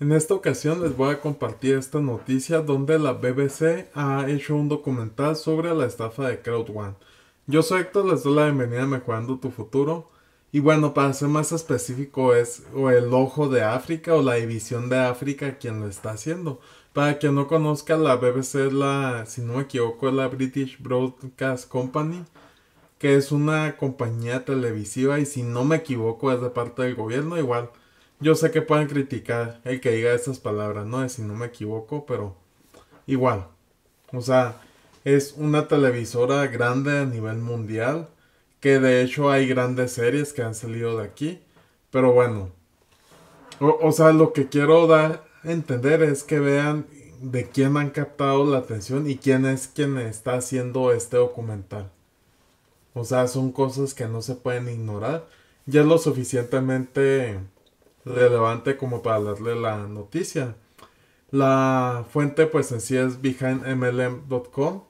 En esta ocasión les voy a compartir esta noticia donde la BBC ha hecho un documental sobre la estafa de crowd One. Yo soy Héctor, les doy la bienvenida a Mejorando tu Futuro. Y bueno, para ser más específico es o el ojo de África o la división de África quien lo está haciendo. Para quien no conozca, la BBC la, si no me equivoco, es la British Broadcast Company, que es una compañía televisiva y si no me equivoco es de parte del gobierno igual yo sé que pueden criticar el que diga estas palabras, ¿no? si no me equivoco, pero igual. O sea, es una televisora grande a nivel mundial, que de hecho hay grandes series que han salido de aquí, pero bueno. O, sea, lo que quiero dar a entender es que vean de quién han captado la atención y quién es quien está haciendo este documental. O sea, son cosas que no se pueden ignorar. Ya es lo suficientemente relevante como para darle la noticia. La fuente pues en sí es behindmlm.com,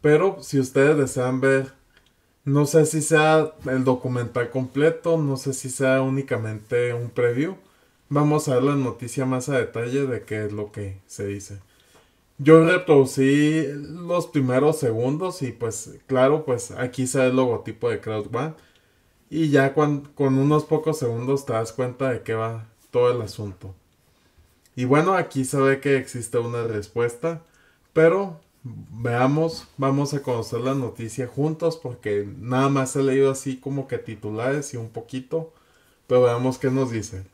pero si ustedes desean ver, no sé si sea el documental completo, no sé si sea únicamente un preview, vamos a ver la noticia más a detalle de qué es lo que se dice. Yo reproducí los primeros segundos y pues claro, pues aquí sale el logotipo de CrowdOne y ya con, unos pocos segundos te das cuenta de qué va todo el asunto. Y bueno, aquí se ve que existe una respuesta, pero veamos, vamos a conocer la noticia juntos porque nada más he leído así como que titulares y un poquito, pero veamos qué nos dicen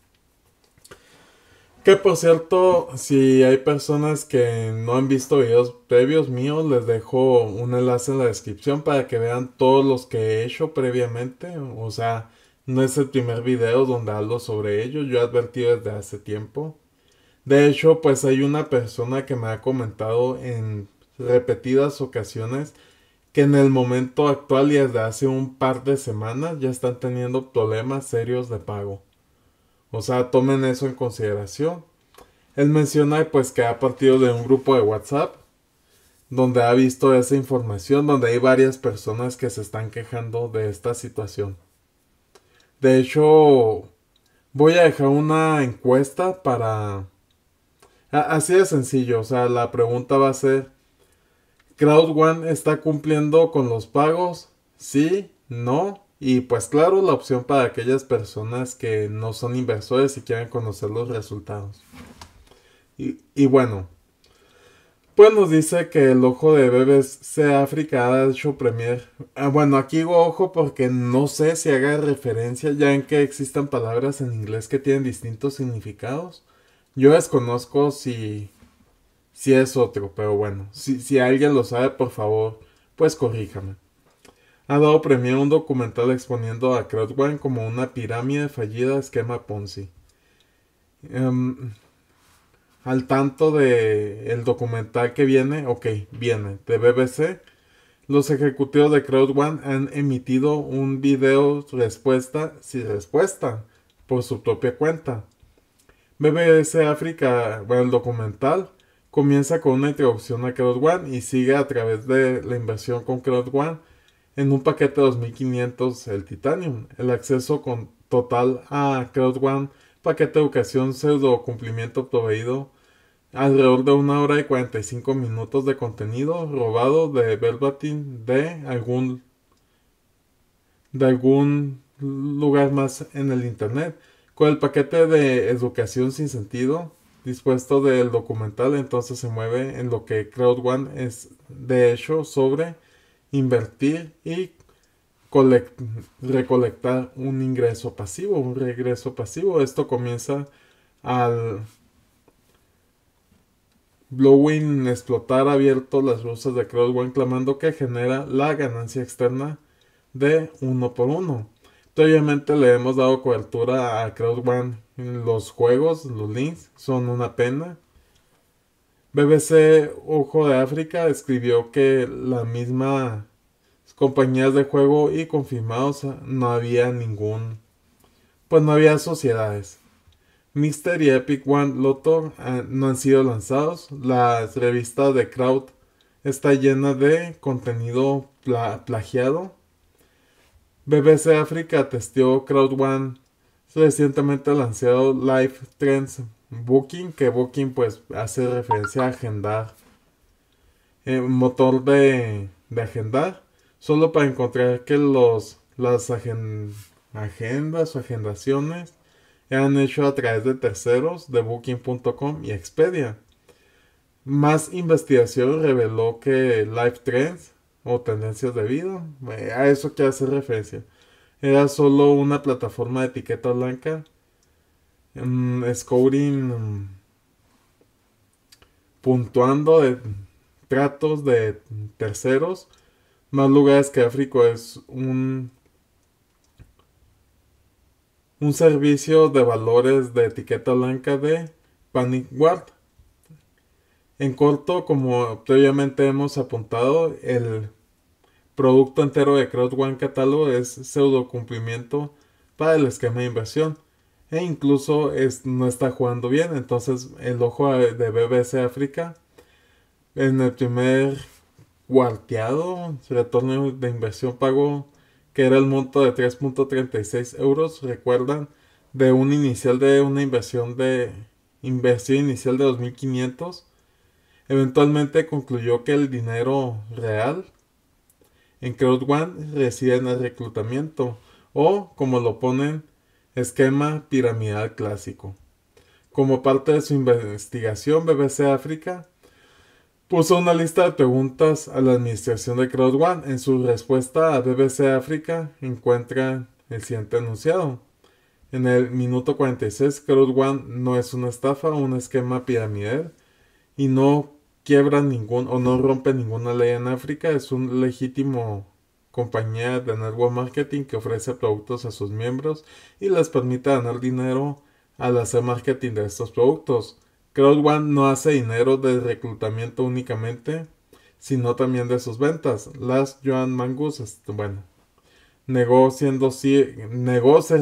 que por cierto, si hay personas que no han visto videos previos míos, les dejo un enlace en la descripción para que vean todos los que he hecho previamente. O sea, no es el primer video donde hablo sobre ellos, yo he advertido desde hace tiempo. De hecho, pues hay una persona que me ha comentado en repetidas ocasiones que en el momento actual y desde hace un par de semanas ya están teniendo problemas serios de pago. O sea, tomen eso en consideración. Él menciona pues que ha partido de un grupo de WhatsApp donde ha visto esa información, donde hay varias personas que se están quejando de esta situación. De hecho, voy a dejar una encuesta para... Así de sencillo, o sea, la pregunta va a ser, crowd One está cumpliendo con los pagos? ¿Sí? ¿No? Y pues claro, la opción para aquellas personas que no son inversores y quieren conocer los resultados. Y, bueno, pues nos dice que el ojo de bebés sea África ha hecho premier. Ah, bueno, aquí digo ojo porque no sé si haga referencia ya en que existan palabras en inglés que tienen distintos significados. Yo desconozco si, si es otro, pero bueno, si, si alguien lo sabe, por favor, pues corríjame ha dado a un documental exponiendo a CrowdOne como una pirámide fallida esquema Ponzi. Em, al tanto de el documental que viene, ok, viene, de BBC, los ejecutivos de CrowdOne han emitido un video respuesta sin respuesta por su propia cuenta. BBC África, bueno, el documental, comienza con una introducción a CrowdOne y sigue a través de la inversión con CrowdOne en un paquete de 2500 el Titanium, el acceso con total a crowd One, paquete de educación pseudo cumplimiento proveído, alrededor de una hora y 45 minutos de contenido robado de Verbatim de algún de algún lugar más en el internet con el paquete de educación sin sentido dispuesto del documental entonces se mueve en lo que Crowd One es de hecho sobre invertir y recolectar un ingreso pasivo, un regreso pasivo. Esto comienza al Blowing explotar abierto las rusas de Crosswind clamando que genera la ganancia externa de uno por uno. Obviamente le hemos dado cobertura a Crowd One. Los juegos, los links, son una pena. BBC Ojo de África escribió que las mismas compañías de juego y confirmados no había ningún, pues no había sociedades. Mister y Epic One Lotto ah, no han sido lanzados. la revista de Crowd está llena de contenido plagiado. BBC África testeó Crowd One recientemente lanzado Live Trends booking, que booking pues hace referencia a agendar. Eh, motor de, agendar, solo para encontrar que los, las agendas o agendaciones eran hecho a través de terceros de booking.com y Expedia. Más investigación reveló que Life Trends o tendencias de vida, eh, a eso que hace referencia, era solo una plataforma de etiqueta blanca Scoring, mm, puntuando de tratos de terceros. Más lugares que África es un. Un servicio de valores de etiqueta blanca de Panic Guard. En corto, como previamente hemos apuntado, el producto entero de One Catálogo es pseudo cumplimiento para el esquema de inversión e incluso no está jugando bien. Entonces el ojo de BBC África en el primer cuarteado retorno de inversión pago. que era el monto de 3.36 euros, recuerdan, de un inicial de una inversión de inversión inicial de 2.500. Eventualmente concluyó que el dinero real en Crowd One reside en el reclutamiento o, como lo ponen, Esquema piramidal clásico. Como parte de su investigación, BBC África puso una lista de preguntas a la administración de crowd One. En su respuesta a BBC África encuentra el siguiente enunciado. En el minuto 46, One no es una estafa un esquema piramidal y no quiebra ningún o no rompe ninguna ley en África. Es un legítimo compañía de network marketing que ofrece productos a sus miembros y les permite ganar dinero al hacer marketing de estos productos. crowd One no hace dinero de reclutamiento únicamente, sino también de sus ventas. Las Joan Mangus, este, bueno, negó, ser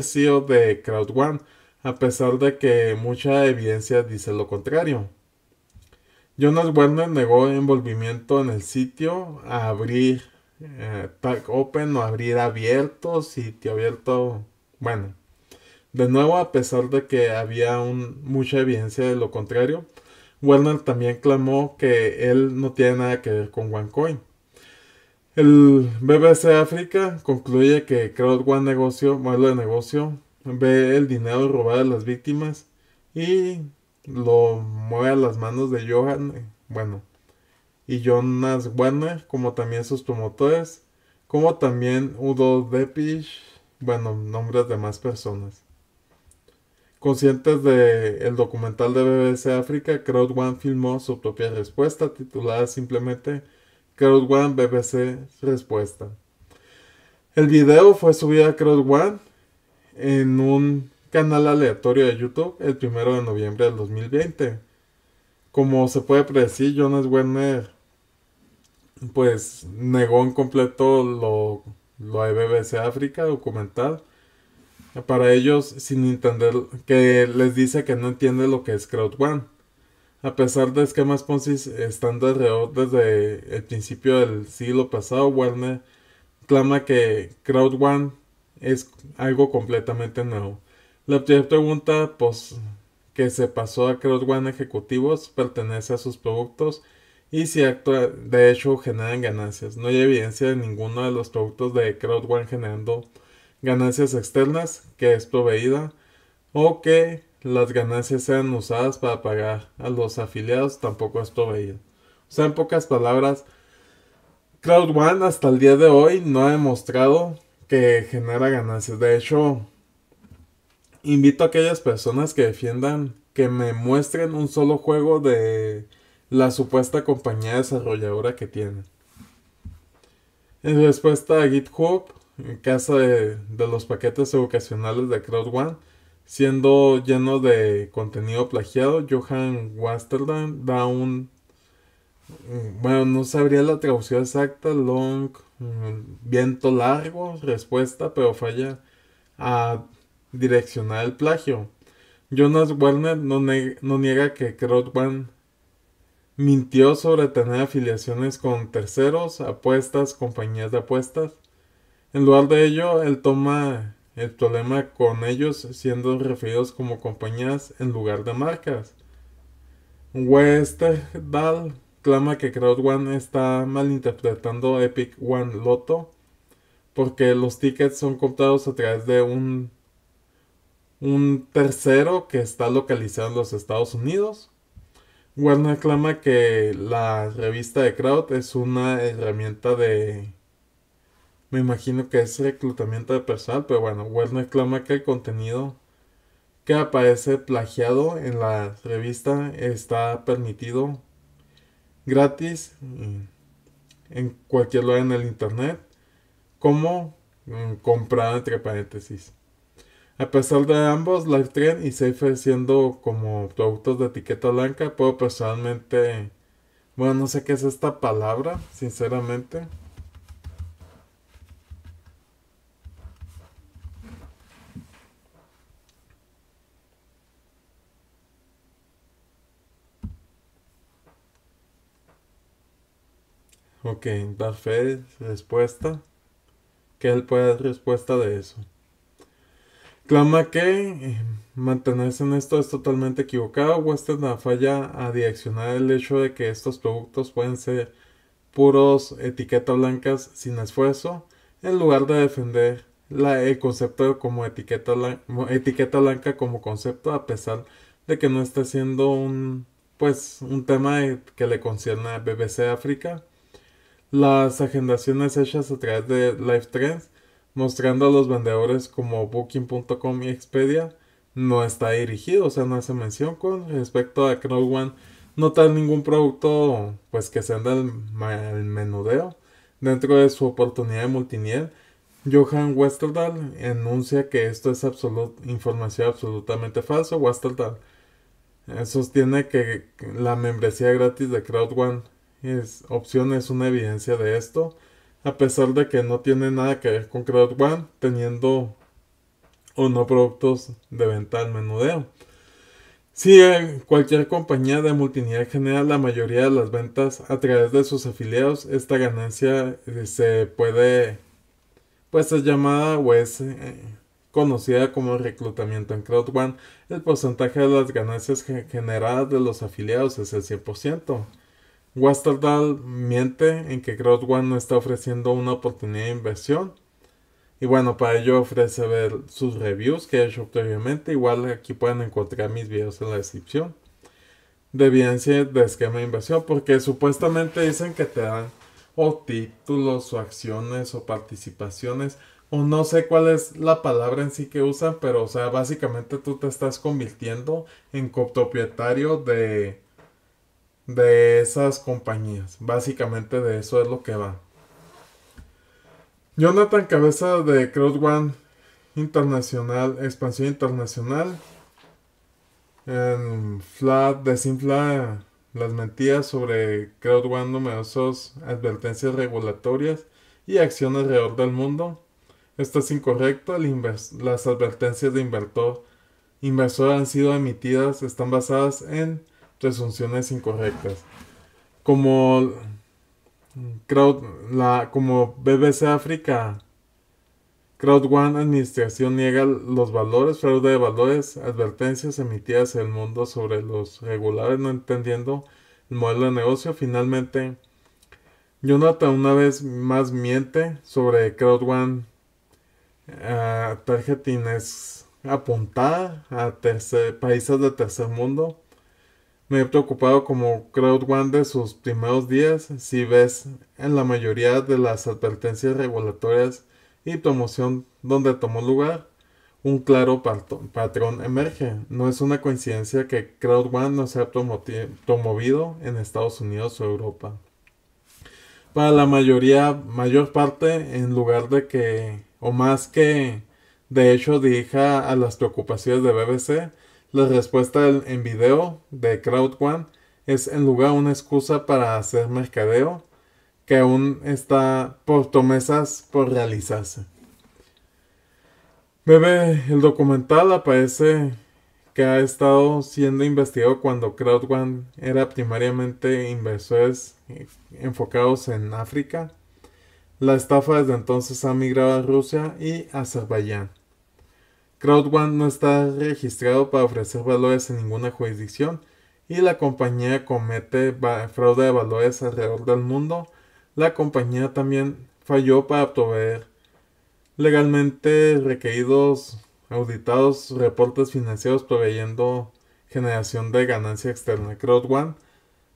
CEO de crowd One, a pesar de que mucha evidencia dice lo contrario. Jonas Werner negó envolvimiento en el sitio a abrir eh, open o abrir abierto, sitio abierto. Bueno, de nuevo, a pesar de que había un, mucha evidencia de lo contrario, Werner también clamó que él no tiene nada que ver con OneCoin. El BBC África concluye que Crowd One negocio, modelo de negocio, ve el dinero robado a las víctimas y lo mueve a las manos de Johan, eh, bueno, y Jonas Werner, como también sus promotores, como también Udo Depich, bueno, nombres de más personas. Conscientes de el documental de BBC África, Crowd One filmó su propia respuesta, titulada simplemente Crowd One BBC Respuesta. El video fue subido a Crowd One en un canal aleatorio de YouTube el 1 de noviembre del 2020. Como se puede predecir, Jonas Werner pues negó en completo lo, lo de BBC África documental. Para ellos, sin entender, que les dice que no entiende lo que es Crowd One. A pesar de esquemas Ponzi estando alrededor desde el principio del siglo pasado, Warner clama que Crowd One es algo completamente nuevo. La primera pregunta pues, que se pasó a Crowd One Ejecutivos pertenece a sus productos y si actúa, de hecho generan ganancias. No hay evidencia de ninguno de los productos de crowd One generando ganancias externas que es proveída o que las ganancias sean usadas para pagar a los afiliados tampoco es proveída. O sea, en pocas palabras, crowd One hasta el día de hoy no ha demostrado que genera ganancias. De hecho, invito a aquellas personas que defiendan que me muestren un solo juego de la supuesta compañía desarrolladora que tiene. En respuesta a GitHub, en casa de, los paquetes educacionales de One, siendo lleno de contenido plagiado, Johan Westerland da un... Bueno, no sabría la traducción exacta, long, viento largo, respuesta, pero falla a direccionar el plagio. Jonas Werner no, niega que CrowdOne mintió sobre tener afiliaciones con terceros, apuestas, compañías de apuestas. En lugar de ello, él toma el problema con ellos siendo referidos como compañías en lugar de marcas. Westerdahl clama que Crowd One está malinterpretando Epic One Lotto porque los tickets son comprados a través de un, un tercero que está localizado en los Estados Unidos. Warner clama que la revista de Crowd es una herramienta de... Me imagino que es reclutamiento de personal, pero bueno, Warner clama que el contenido que aparece plagiado en la revista está permitido gratis en cualquier lugar en el internet como mm, comprar entre paréntesis. A pesar de ambos, Lifetrain y Safer siendo como productos de etiqueta blanca, puedo personalmente... Bueno, no sé qué es esta palabra, sinceramente. Ok, fe respuesta. Que él puede dar respuesta de eso. Clama que eh, mantenerse en esto es totalmente equivocado. Western pues, falla a direccionar el hecho de que estos productos pueden ser puros etiquetas blancas sin esfuerzo, en lugar de defender la, el concepto como etiqueta, etiqueta blanca como concepto, a pesar de que no está siendo un, pues, un tema que le concierne a BBC África. Las agendaciones hechas a través de Live Trends mostrando a los vendedores como Booking.com y Expedia, no está dirigido, o sea, no hace mención con respecto a crowd no One ningún producto pues que se anda al, menudeo. Dentro de su oportunidad de multinivel, Johan Westerdal enuncia que esto es información absolutamente falsa. Westerdal eh, sostiene que la membresía gratis de CrowdOne es opción es una evidencia de esto a pesar de que no tiene nada que ver con crowd One, teniendo o no productos de venta al menudeo. Si cualquier compañía de multinivel genera la mayoría de las ventas a través de sus afiliados, esta ganancia eh, se puede, pues es llamada o es eh, conocida como reclutamiento en Crowd One. El porcentaje de las ganancias generadas de los afiliados es el 100%. Wastardal miente en que One no está ofreciendo una oportunidad de inversión. Y bueno, para ello ofrece ver sus reviews que he hecho previamente. Igual aquí pueden encontrar mis videos en la descripción. De evidencia de esquema de inversión. Porque supuestamente dicen que te dan o títulos o acciones o participaciones. O no sé cuál es la palabra en sí que usan. Pero o sea, básicamente tú te estás convirtiendo en copropietario de de esas compañías. Básicamente de eso es lo que va. Jonathan Cabeza de Crowd One Internacional, Expansión Internacional. En Flat desinfla las mentiras sobre Crowd One, numerosas advertencias regulatorias y acciones alrededor del mundo. Esto es incorrecto. las advertencias de inversor, inversor han sido emitidas, están basadas en presunciones incorrectas. Como crowd, la, como BBC África, Crowd One Administración niega los valores, fraude de valores, advertencias emitidas en el mundo sobre los regulares, no entendiendo el modelo de negocio. Finalmente, Jonathan una vez más miente sobre Crowd One uh, eh, Targeting es apuntada a países del tercer mundo me he preocupado como Crowd One de sus primeros días, si ves en la mayoría de las advertencias regulatorias y promoción donde tomó lugar, un claro patrón emerge. No es una coincidencia que Crowd One no sea promovido en Estados Unidos o Europa. Para la mayoría, mayor parte, en lugar de que, o más que, de hecho, dirija a las preocupaciones de BBC, la respuesta en video de CrowdOne es en lugar una excusa para hacer mercadeo que aún está por tomesas por realizarse. Bebe, el documental aparece que ha estado siendo investigado cuando CrowdOne era primariamente inversores enfocados en África. La estafa desde entonces ha migrado a Rusia y Azerbaiyán. CrowdOne no está registrado para ofrecer valores en ninguna jurisdicción y la compañía comete fraude de valores alrededor del mundo. La compañía también falló para proveer legalmente requeridos auditados reportes financieros proveyendo generación de ganancia externa. CrowdOne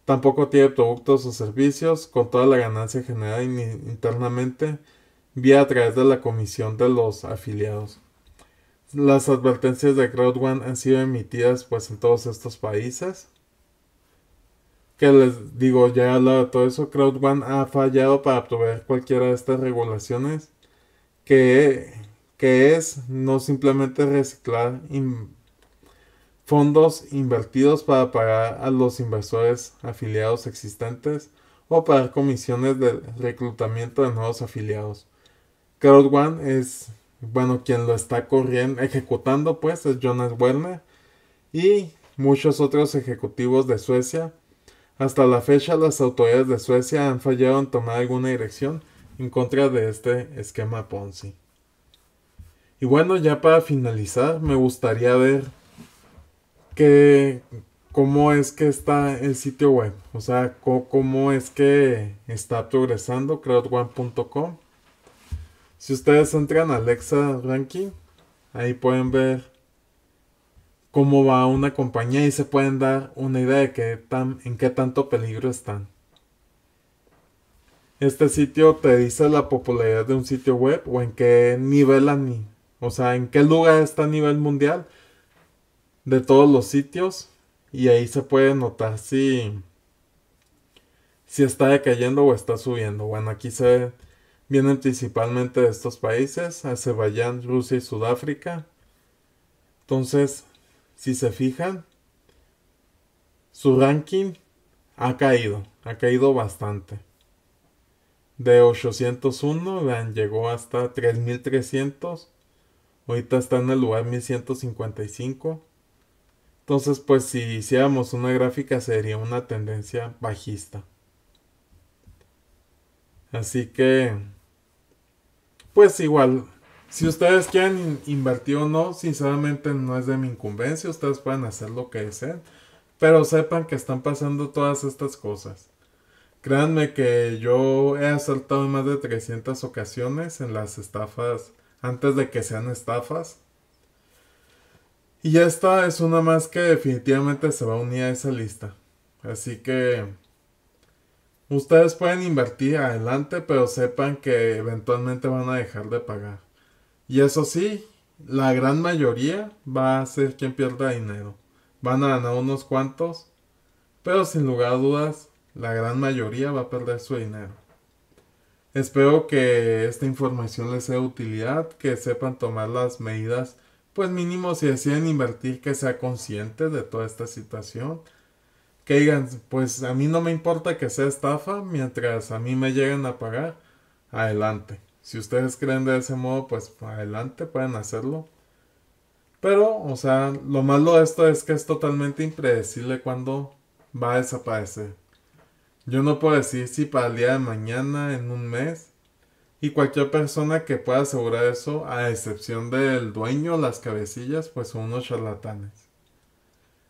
tampoco tiene productos o servicios con toda la ganancia generada internamente vía a través de la comisión de los afiliados. Las advertencias de crowd One han sido emitidas pues en todos estos países. Que les digo, ya he hablado de todo eso, crowd One ha fallado para proveer cualquiera de estas regulaciones que, que es no simplemente reciclar fondos invertidos para pagar a los inversores afiliados existentes o pagar comisiones de reclutamiento de nuevos afiliados. crowd One es bueno, quien lo está corriendo, ejecutando pues es Jonas Werner y muchos otros ejecutivos de Suecia. Hasta la fecha las autoridades de Suecia han fallado en tomar alguna dirección en contra de este esquema Ponzi. Y bueno, ya para finalizar, me gustaría ver cómo es que está el sitio web, o sea, cómo, es que está progresando crowd si ustedes entran a Alexa Ranking, ahí pueden ver cómo va una compañía y se pueden dar una idea de qué tan, en qué tanto peligro están. Este sitio te dice la popularidad de un sitio web o en qué nivel, o sea, en qué lugar está a nivel mundial de todos los sitios y ahí se puede notar si, si está decayendo o está subiendo. Bueno, aquí se Vienen principalmente de estos países, Azerbaiyán, Rusia y Sudáfrica. Entonces, si se fijan, su ranking ha caído, ha caído bastante. De 801, llegó hasta 3300. Ahorita está en el lugar 1155. Entonces, pues si hiciéramos una gráfica sería una tendencia bajista. Así que, pues igual, si ustedes quieren invertir o no, sinceramente no es de mi incumbencia, ustedes pueden hacer lo que deseen, pero sepan que están pasando todas estas cosas. Créanme que yo he asaltado más de 300 ocasiones en las estafas antes de que sean estafas. Y esta es una más que definitivamente se va a unir a esa lista. Así que Ustedes pueden invertir adelante, pero sepan que eventualmente van a dejar de pagar. Y eso sí, la gran mayoría va a ser quien pierda dinero. Van a ganar unos cuantos, pero sin lugar a dudas, la gran mayoría va a perder su dinero. Espero que esta información les sea de utilidad, que sepan tomar las medidas, pues mínimo si deciden invertir, que sea consciente de toda esta situación que digan, pues a mí no me importa que sea estafa mientras a mí me lleguen a pagar, adelante. Si ustedes creen de ese modo, pues adelante, pueden hacerlo. Pero, o sea, lo malo de esto es que es totalmente impredecible cuando va a desaparecer. Yo no puedo decir si para el día de mañana, en un mes, y cualquier persona que pueda asegurar eso, a excepción del dueño, las cabecillas, pues son unos charlatanes.